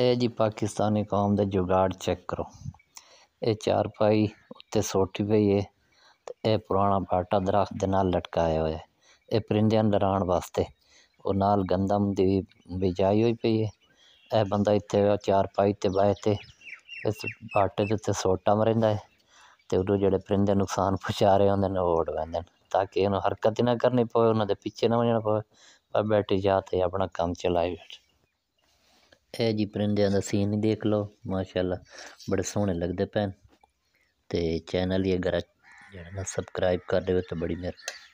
ये जी पाकिस्तानी कौम के जुगाड़ चेक करो ये चार पाई उत्ते सोटी पी है तो यह पुराना बाटा दरख्त के नाल लटकया हुआ है ये परिंद डराने वास्ते और नाल गंदम की बिजाई हुई पी है यह बंदा इतने चार पाई तो बहे तो इस बाटे के उत्ते सोटा मरिंदा है तो उदू जे परिंद नुकसान पहुँचा रहे होंगे उठ पाते हैं ताकि इन हरकत ही ना करनी पवे उन्होंने पीछे ना वजना पवे पर बैठी जाते अपना काम चलाए बैठे ਇਹ ਜੀ ਪਰਿੰਦਿਆਂ ਦਾ ਸੀਨ ਹੀ ਦੇਖ ਲਓ ਮਾਸ਼ਾਅੱਲਾ ਬੜੇ ਸੋਹਣੇ ਲੱਗਦੇ ਪੈਣ ਤੇ ਚੈਨਲ ਹੀ ਅਗਰ ਜਿਹੜਾ ਨਾ ਸਬਸਕ੍ਰਾਈਬ ਕਰ ਦੇਵੇ ਤਾਂ ਬੜੀ ਮਿਹਰਬਾਨੀ